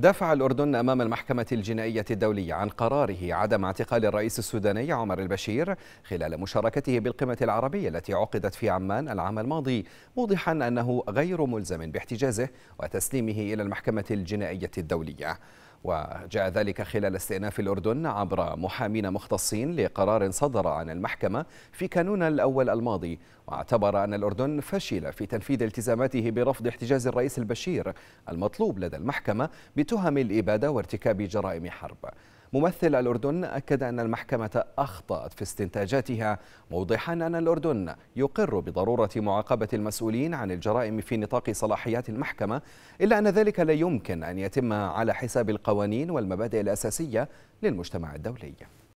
دافع الأردن أمام المحكمة الجنائية الدولية عن قراره عدم اعتقال الرئيس السوداني عمر البشير خلال مشاركته بالقمة العربية التي عقدت في عمان العام الماضي موضحا أنه غير ملزم باحتجازه وتسليمه إلى المحكمة الجنائية الدولية وجاء ذلك خلال استئناف الأردن عبر محامين مختصين لقرار صدر عن المحكمة في كانون الأول الماضي واعتبر أن الأردن فشل في تنفيذ التزاماته برفض احتجاز الرئيس البشير المطلوب لدى المحكمة بتهم الإبادة وارتكاب جرائم حرب ممثل الأردن أكد أن المحكمة أخطأت في استنتاجاتها موضحا أن الأردن يقر بضرورة معاقبة المسؤولين عن الجرائم في نطاق صلاحيات المحكمة إلا أن ذلك لا يمكن أن يتم على حساب القوانين والمبادئ الأساسية للمجتمع الدولي